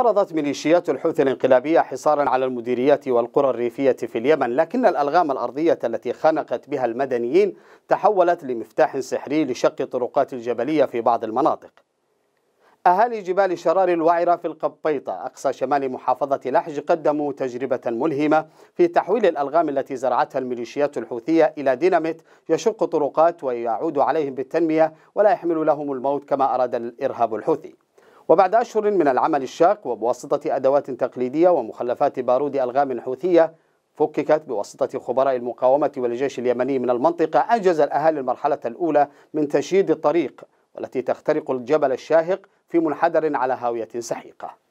فرضت ميليشيات الحوثي الانقلابية حصارا على المديريات والقرى الريفية في اليمن لكن الألغام الأرضية التي خنقت بها المدنيين تحولت لمفتاح سحري لشق الطرقات الجبلية في بعض المناطق أهالي جبال شرار الوعرة في القبيطة أقصى شمال محافظة لحج قدموا تجربة ملهمة في تحويل الألغام التي زرعتها الميليشيات الحوثية إلى ديناميت يشق طرقات ويعود عليهم بالتنمية ولا يحمل لهم الموت كما أراد الإرهاب الحوثي وبعد أشهر من العمل الشاق وبواسطة أدوات تقليدية ومخلفات بارود ألغام حوثية فككت بواسطة خبراء المقاومة والجيش اليمني من المنطقة أنجز الأهالي المرحلة الأولى من تشييد الطريق والتي تخترق الجبل الشاهق في منحدر على هاوية سحيقة